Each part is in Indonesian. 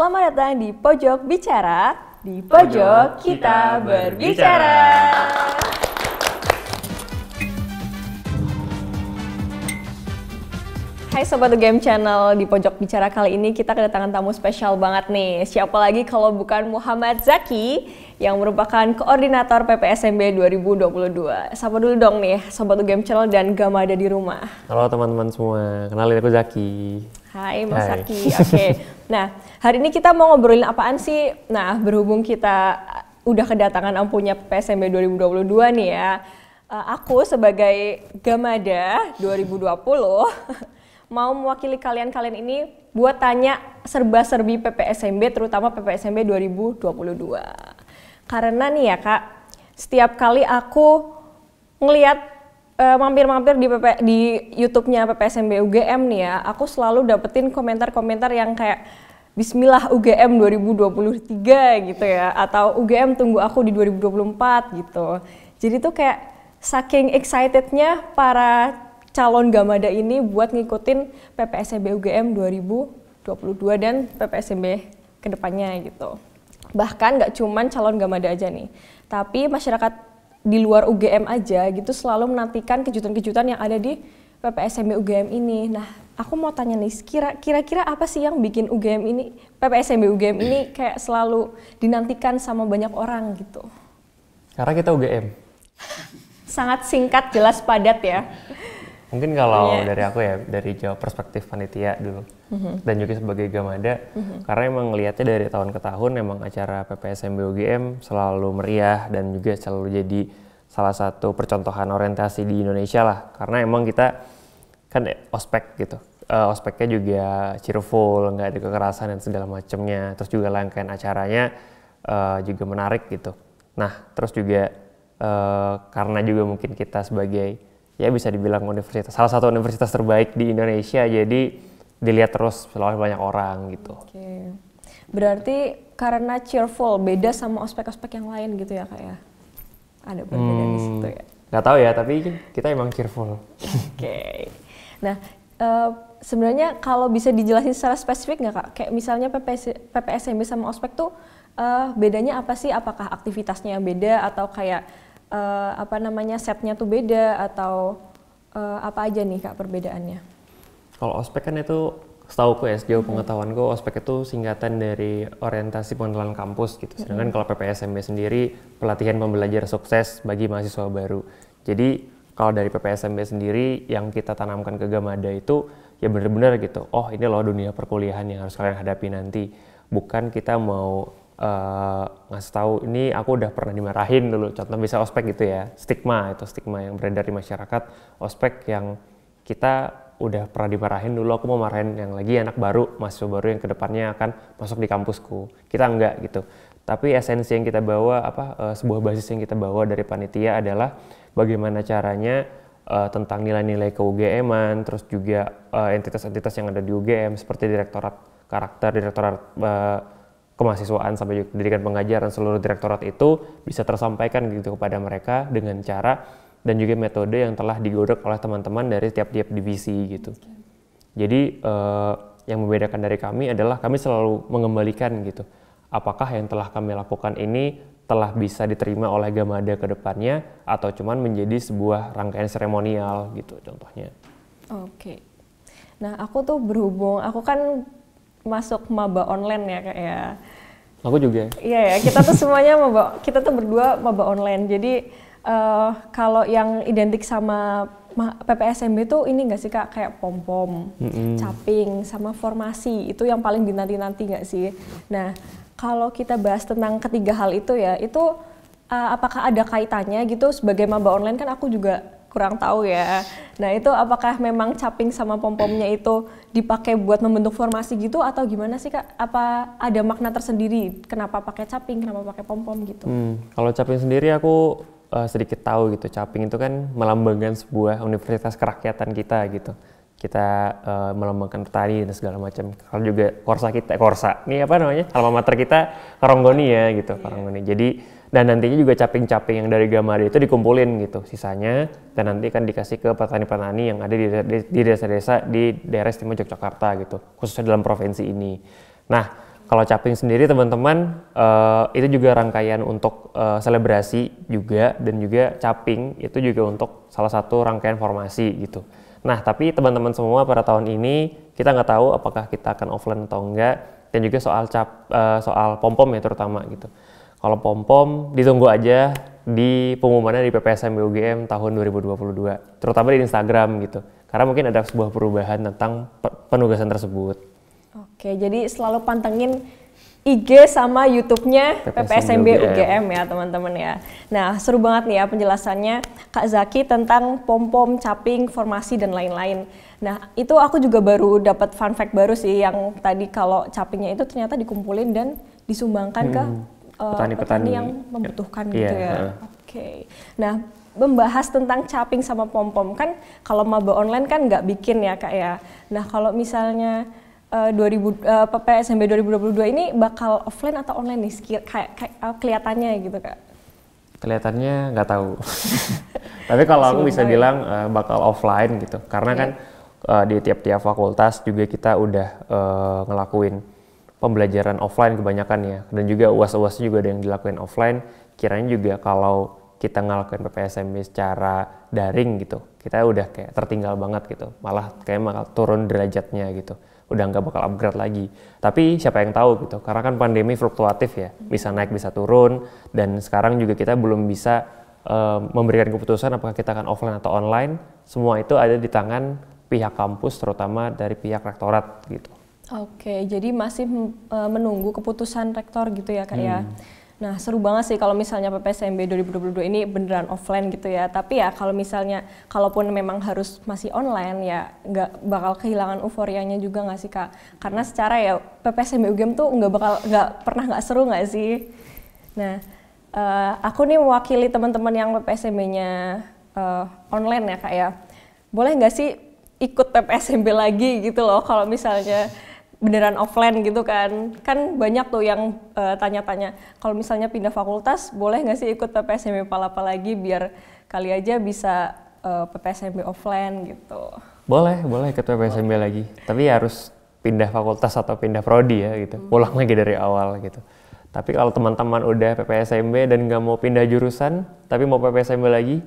Selamat datang di Pojok Bicara. Di Pojok, Pojok kita berbicara. Hai Sobat The Game Channel, di Pojok Bicara kali ini kita kedatangan tamu spesial banget nih. Siapa lagi kalau bukan Muhammad Zaki yang merupakan koordinator PPSMB 2022. Sapa dulu dong nih Sobat The Game Channel dan Gamada di rumah. Halo teman-teman semua, kenalin aku Zaki. Hai Mas Hai. Zaki, oke. Okay. Nah, hari ini kita mau ngobrolin apaan sih? Nah, berhubung kita uh, udah kedatangan ampunya PPSMB 2022 nih ya. Uh, aku sebagai Gamada 2020 mau mewakili kalian-kalian ini buat tanya serba-serbi PPSMB terutama PPSMB 2022. Karena nih ya Kak, setiap kali aku ngelihat eh, mampir-mampir uh, di di YouTube-nya PPSMB UGM nih ya, aku selalu dapetin komentar-komentar yang kayak Bismillah UGM 2023 gitu ya atau UGM tunggu aku di 2024 gitu. Jadi tuh kayak saking excitednya para calon Gamada ini buat ngikutin PPSMB UGM 2022 dan PPSMB kedepannya gitu. Bahkan nggak cuman calon Gamada aja nih, tapi masyarakat di luar UGM aja gitu selalu menantikan kejutan-kejutan yang ada di PPSMB UGM ini. Nah, aku mau tanya nih, kira-kira apa sih yang bikin UGM ini, PPSMB UGM ini kayak selalu dinantikan sama banyak orang gitu? Karena kita UGM. Sangat singkat, jelas, padat ya. Mungkin kalau yeah. dari aku ya dari jauh perspektif panitia dulu mm-hmm. dan juga sebagai Gamada mm-hmm. karena emang ngelihatnya dari tahun ke tahun emang acara PPSMB UGM selalu meriah dan juga selalu jadi salah satu percontohan orientasi di Indonesia lah karena emang kita kan ospek gitu uh, ospeknya juga cheerful, nggak ada kekerasan dan segala macamnya. Terus juga rangkaian acaranya uh, juga menarik gitu. Nah, terus juga uh, karena juga mungkin kita sebagai ya bisa dibilang universitas salah satu universitas terbaik di Indonesia jadi dilihat terus oleh banyak orang gitu. Oke. Berarti karena cheerful beda sama ospek-ospek yang lain gitu ya kak ya? Ada perbedaan hmm, di situ hmm, ya? Gak tau ya tapi kan kita emang cheerful. Oke. Nah e, sebenarnya kalau bisa dijelasin secara spesifik nggak kak? Kayak misalnya PPS, PPSMB sama ospek tuh e, bedanya apa sih? Apakah aktivitasnya yang beda atau kayak uh, apa namanya setnya tuh beda atau uh, apa aja nih kak perbedaannya? Kalau ospek kan itu setahu ku ya sejauh hmm. pengetahuan gue ospek itu singkatan dari orientasi pengenalan kampus gitu. Sedangkan hmm. kalau PPSMB sendiri pelatihan pembelajar sukses bagi mahasiswa baru. Jadi kalau dari PPSMB sendiri yang kita tanamkan ke Gamada itu ya benar-benar gitu. Oh ini loh dunia perkuliahan yang harus kalian hadapi nanti. Bukan kita mau uh, ngasih tahu ini aku udah pernah dimarahin dulu contoh bisa ospek gitu ya stigma itu stigma yang beredar di masyarakat ospek yang kita udah pernah dimarahin dulu aku mau marahin yang lagi anak baru mahasiswa baru yang kedepannya akan masuk di kampusku kita enggak gitu tapi esensi yang kita bawa apa eh, sebuah basis yang kita bawa dari panitia adalah bagaimana caranya uh, tentang nilai-nilai ke UGM terus juga entitas-entitas uh, yang ada di UGM seperti direktorat karakter direktorat uh, kemahasiswaan sampai pendidikan pengajaran seluruh direktorat itu bisa tersampaikan gitu kepada mereka dengan cara dan juga metode yang telah digodok oleh teman-teman dari tiap-tiap divisi gitu. Jadi eh, yang membedakan dari kami adalah kami selalu mengembalikan gitu. Apakah yang telah kami lakukan ini telah bisa diterima oleh Gamada ke depannya atau cuman menjadi sebuah rangkaian seremonial gitu contohnya. Oke. Okay. Nah, aku tuh berhubung aku kan masuk maba online ya kak ya. Aku juga. Iya ya, kita tuh semuanya maba, kita tuh berdua maba online. Jadi uh, kalau yang identik sama PPSMB itu ini nggak sih kak kayak pom pom, mm -hmm. caping, sama formasi itu yang paling dinanti nanti nggak sih? Nah kalau kita bahas tentang ketiga hal itu ya, itu uh, apakah ada kaitannya gitu sebagai maba online kan aku juga kurang tahu ya. Nah itu apakah memang caping sama pom-pomnya itu dipakai buat membentuk formasi gitu atau gimana sih kak? Apa ada makna tersendiri? Kenapa pakai caping? Kenapa pakai pom-pom gitu? Hmm, kalau caping sendiri aku uh, sedikit tahu gitu. Caping itu kan melambangkan sebuah universitas kerakyatan kita gitu. Kita uh, melambangkan petani dan segala macam. Kalau juga korsa kita, korsa. Ini apa namanya? Alma mater kita Karonggoni ya gitu, yeah. Jadi dan nantinya juga caping-caping yang dari Gamari itu dikumpulin gitu sisanya dan nanti kan dikasih ke petani-petani yang ada di desa-desa di daerah istimewa Yogyakarta gitu khususnya dalam provinsi ini. Nah kalau caping sendiri teman-teman uh, itu juga rangkaian untuk uh, selebrasi juga dan juga caping itu juga untuk salah satu rangkaian formasi gitu. Nah tapi teman-teman semua pada tahun ini kita nggak tahu apakah kita akan offline atau enggak dan juga soal cap uh, soal pom pom ya terutama gitu. Kalau pom-pom ditunggu aja di pengumumannya di PPSM UGM tahun 2022, terutama di Instagram gitu. Karena mungkin ada sebuah perubahan tentang penugasan tersebut. Oke, jadi selalu pantengin IG sama YouTube-nya PPSMB UGM, UGM ya teman-teman ya. Nah seru banget nih ya penjelasannya Kak Zaki tentang pom-pom, caping, formasi dan lain-lain. Nah itu aku juga baru dapat fun fact baru sih yang tadi kalau capingnya itu ternyata dikumpulin dan disumbangkan hmm. ke Eh, petani-petani uh, yang membutuhkan yeah. gitu ya. Uh. Oke. Okay. Nah, membahas tentang caping sama pom-pom kan kalau maba online kan nggak bikin ya Kak ya. Nah, kalau misalnya uh, 2000 uh, PPSMB 2022 ini bakal offline atau online nih kayak, kayak uh, kelihatannya gitu Kak. Kelihatannya nggak tahu. Tapi kalau aku bisa ya. bilang uh, bakal offline gitu. Karena okay. kan uh, di tiap-tiap fakultas juga kita udah uh, ngelakuin pembelajaran offline kebanyakan ya dan juga uas-uas juga ada yang dilakukan offline kiranya juga kalau kita ngelakuin PPSMB secara daring gitu kita udah kayak tertinggal banget gitu malah kayak bakal turun derajatnya gitu udah nggak bakal upgrade lagi tapi siapa yang tahu gitu karena kan pandemi fluktuatif ya bisa naik bisa turun dan sekarang juga kita belum bisa uh, memberikan keputusan apakah kita akan offline atau online semua itu ada di tangan pihak kampus terutama dari pihak rektorat gitu Oke, jadi masih eh, menunggu keputusan rektor gitu ya kak ya? hmm. ya. Nah seru banget sih kalau misalnya PPSMB 2022 ini beneran offline gitu ya. Tapi ya kalau misalnya kalaupun memang harus masih online ya nggak bakal kehilangan euforianya juga nggak sih kak? Karena secara ya PPSMB UGM tuh nggak bakal nggak pernah nggak seru nggak sih? Nah uh, aku nih mewakili teman-teman yang PPSMB-nya uh, eh, online ya kak ya. Boleh nggak sih ikut PPSMB lagi gitu loh kalau misalnya beneran offline gitu kan kan banyak tuh yang uh, tanya-tanya kalau misalnya pindah fakultas boleh nggak sih ikut PPSMB Palapa lagi biar kali aja bisa uh, eh, PPSMB offline gitu boleh boleh ikut PPSMB boleh. lagi tapi ya harus pindah fakultas atau pindah prodi ya gitu hmm. lagi dari awal gitu tapi kalau teman-teman udah PPSMB dan nggak mau pindah jurusan tapi mau PPSMB lagi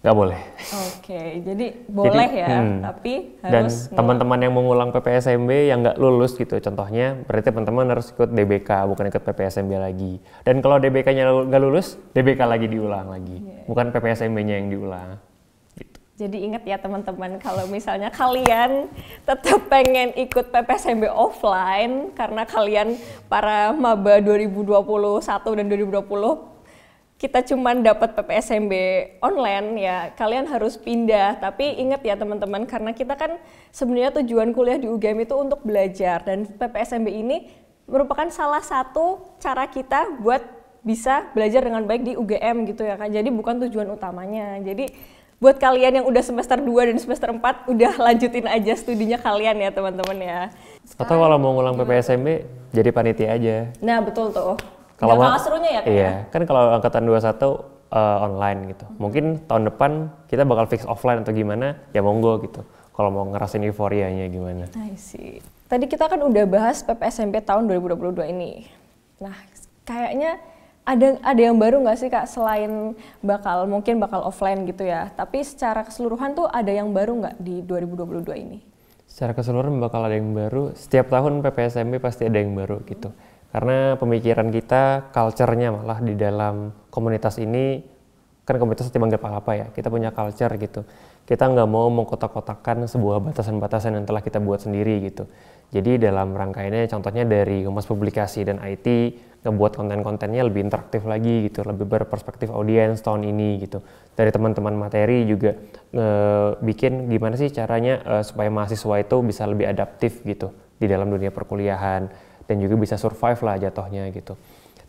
nggak boleh. Oh okay, jadi boleh jadi, ya, hmm, tapi harus dan teman-teman yang mengulang PPSMB yang nggak lulus gitu, contohnya berarti teman-teman harus ikut DBK bukan ikut PPSMB lagi. Dan kalau DBK-nya nggak lulus, DBK lagi diulang lagi, yeah. bukan PPSMB-nya yang diulang. Gitu. Jadi ingat ya teman-teman, kalau misalnya kalian tetap pengen ikut PPSMB offline karena kalian para maba 2021 dan 2020 kita cuma dapat PPSMB online ya kalian harus pindah tapi ingat ya teman-teman karena kita kan sebenarnya tujuan kuliah di UGM itu untuk belajar dan PPSMB ini merupakan salah satu cara kita buat bisa belajar dengan baik di UGM gitu ya kan jadi bukan tujuan utamanya jadi buat kalian yang udah semester 2 dan semester 4 udah lanjutin aja studinya kalian ya teman-teman ya atau kalau mau ngulang PPSMB jadi panitia aja nah betul tuh kalau ya, serunya ya kayaknya. Iya, ya? kan kalau angkatan 21 uh, eh, online gitu. Hmm. Mungkin tahun depan kita bakal fix offline atau gimana, ya monggo gitu. Kalau mau ngerasain euforianya gimana. I see. Tadi kita kan udah bahas PPSMP tahun 2022 ini. Nah, kayaknya ada ada yang baru nggak sih kak selain bakal mungkin bakal offline gitu ya tapi secara keseluruhan tuh ada yang baru nggak di 2022 ini secara keseluruhan bakal ada yang baru setiap tahun PPSMB pasti ada yang baru gitu hmm karena pemikiran kita, culture-nya malah di dalam komunitas ini, kan komunitas dipanggil apa apa ya, kita punya culture gitu. Kita nggak mau mengkotak-kotakan sebuah batasan-batasan yang telah kita buat sendiri gitu. Jadi dalam rangkaiannya contohnya dari humas publikasi dan IT, ngebuat konten-kontennya lebih interaktif lagi gitu, lebih berperspektif audiens tahun ini gitu. Dari teman-teman materi juga e, bikin gimana sih caranya e, supaya mahasiswa itu bisa lebih adaptif gitu di dalam dunia perkuliahan dan juga bisa survive lah jatuhnya gitu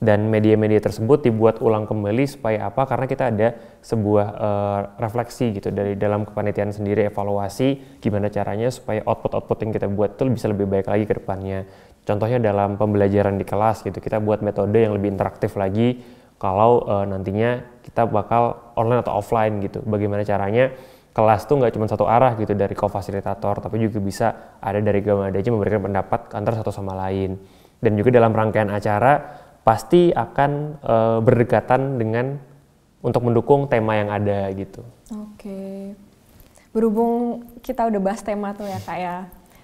dan media-media tersebut dibuat ulang kembali supaya apa karena kita ada sebuah uh, refleksi gitu dari dalam kepanitiaan sendiri evaluasi gimana caranya supaya output-output yang kita buat itu bisa lebih baik lagi ke depannya contohnya dalam pembelajaran di kelas gitu kita buat metode yang lebih interaktif lagi kalau uh, nantinya kita bakal online atau offline gitu bagaimana caranya kelas tuh nggak cuma satu arah gitu dari co-fasilitator, tapi juga bisa ada dari Gamada aja memberikan pendapat antar satu sama lain. Dan juga dalam rangkaian acara pasti akan e, berdekatan dengan untuk mendukung tema yang ada gitu. Oke. Berhubung kita udah bahas tema tuh ya kak ya.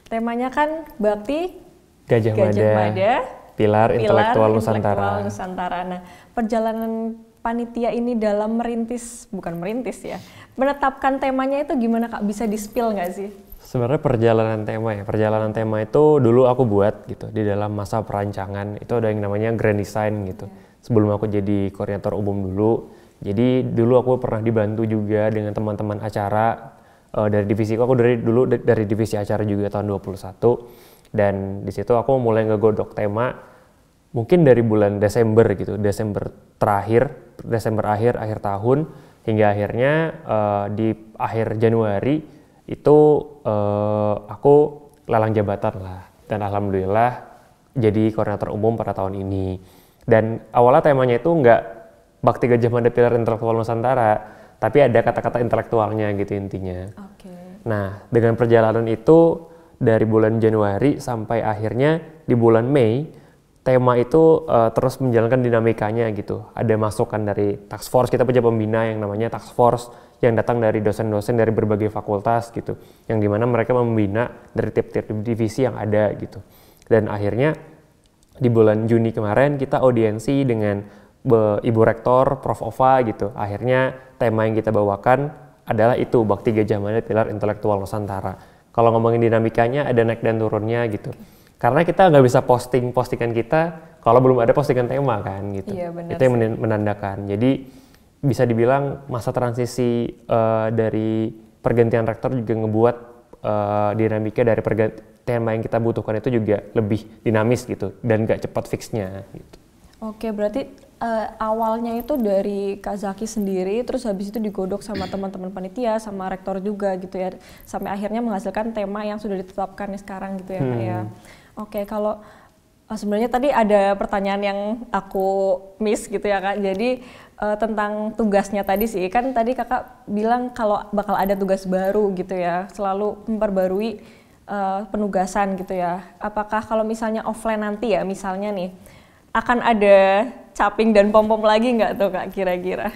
Temanya kan bakti Gajah, Gajah Mada, Mada pilar, pilar intelektual, intelektual Nusantara. Nusantara. Nah, perjalanan panitia ini dalam merintis bukan merintis ya menetapkan temanya itu gimana kak bisa dispil nggak sih? Sebenarnya perjalanan tema ya perjalanan tema itu dulu aku buat gitu di dalam masa perancangan itu ada yang namanya grand design gitu yeah. sebelum aku jadi koordinator umum dulu jadi dulu aku pernah dibantu juga dengan teman-teman acara uh, dari divisi aku dari dulu dari divisi acara juga tahun 21 dan di situ aku mulai ngegodok tema mungkin dari bulan Desember gitu, Desember terakhir, Desember akhir akhir tahun hingga akhirnya uh, di akhir Januari itu uh, aku lelang jabatan lah dan alhamdulillah jadi koordinator umum pada tahun ini dan awalnya temanya itu nggak bakti gajah mada pilar intelektual nusantara tapi ada kata-kata intelektualnya gitu intinya. Okay. Nah dengan perjalanan itu dari bulan Januari sampai akhirnya di bulan Mei tema itu uh, terus menjalankan dinamikanya gitu. Ada masukan dari task force, kita punya pembina yang namanya task force yang datang dari dosen-dosen dari berbagai fakultas gitu. Yang dimana mereka membina dari tiap-tiap divisi yang ada gitu. Dan akhirnya di bulan Juni kemarin kita audiensi dengan Be, eh, Ibu Rektor, Prof. Ova gitu. Akhirnya tema yang kita bawakan adalah itu, Bakti Gajah Mada Pilar Intelektual Nusantara. Kalau ngomongin dinamikanya ada naik dan turunnya gitu karena kita nggak bisa posting postingan kita kalau belum ada postingan tema kan gitu iya, benar. itu yang menandakan jadi bisa dibilang masa transisi uh, dari pergantian rektor juga ngebuat uh, eh, dinamika dari tema yang kita butuhkan itu juga lebih dinamis gitu dan nggak cepat fixnya gitu oke berarti uh, awalnya itu dari Kazaki sendiri, terus habis itu digodok sama teman-teman panitia, sama rektor juga gitu ya, sampai akhirnya menghasilkan tema yang sudah ditetapkan sekarang gitu ya, ya. hmm. kayak. Oke, okay, kalau eh, sebenarnya tadi ada pertanyaan yang aku miss gitu ya kak. Jadi uh, tentang tugasnya tadi sih kan tadi kakak bilang kalau bakal ada tugas baru gitu ya, selalu memperbarui uh, penugasan gitu ya. Apakah kalau misalnya offline nanti ya misalnya nih akan ada caping dan pom pom lagi nggak tuh kak kira-kira?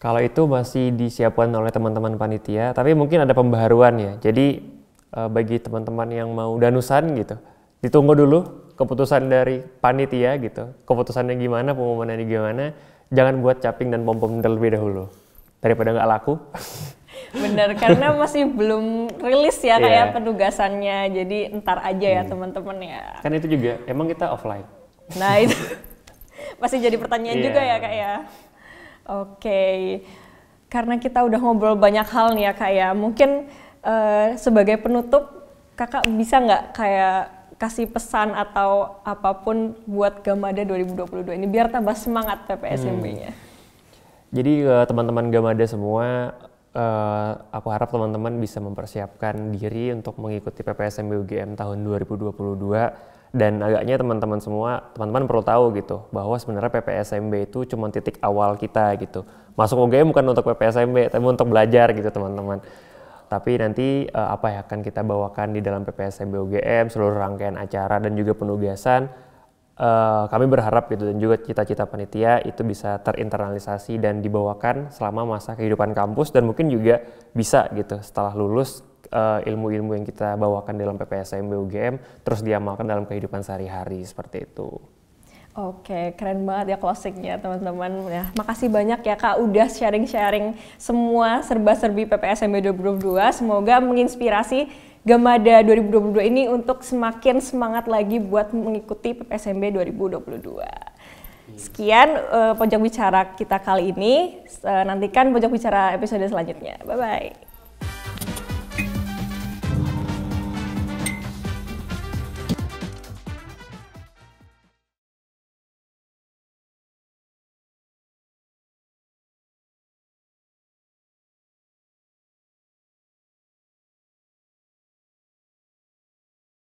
Kalau itu masih disiapkan oleh teman-teman panitia, tapi mungkin ada pembaharuan ya. Jadi Eh, bagi teman-teman yang mau danusan gitu. Ditunggu dulu keputusan dari panitia gitu. Keputusannya gimana, pengumumannya gimana. Jangan buat caping dan pom-pom terlebih dahulu. Daripada nggak laku. Bener, karena masih belum rilis ya yeah. kayak ya iya. penugasannya. Jadi ntar aja ya hmm. teman-teman ya. Kan itu juga, emang kita offline. Nah itu masih jadi pertanyaan yeah. juga ya kak ya. Oke, okay. karena kita udah ngobrol banyak hal nih ya kak ya. Mungkin Eh, sebagai penutup, kakak bisa nggak kayak kasih pesan atau apapun buat Gamada 2022 ini biar tambah semangat PPSMB-nya? Hmm. Jadi uh, teman-teman Gamada semua, uh, aku harap teman-teman bisa mempersiapkan diri untuk mengikuti PPSMB UGM tahun 2022 dan agaknya teman-teman semua, teman-teman perlu tahu gitu bahwa sebenarnya PPSMB itu cuma titik awal kita gitu. Masuk UGM bukan untuk PPSMB, tapi untuk belajar gitu teman-teman tapi nanti uh, apa yang akan kita bawakan di dalam PPSMB UGM seluruh rangkaian acara dan juga penugasan uh, kami berharap gitu dan juga cita-cita panitia itu bisa terinternalisasi dan dibawakan selama masa kehidupan kampus dan mungkin juga bisa gitu setelah lulus eh, ilmu-ilmu uh, yang kita bawakan dalam PPSMB UGM terus diamalkan dalam kehidupan sehari-hari seperti itu. Oke, keren banget ya closingnya teman-teman. Ya, makasih banyak ya Kak udah sharing-sharing semua serba-serbi PPSMB 2022. Semoga menginspirasi Gemada 2022 ini untuk semakin semangat lagi buat mengikuti PPSMB 2022. Sekian uh, pojok bicara kita kali ini. Uh, nantikan pojok bicara episode selanjutnya. Bye bye.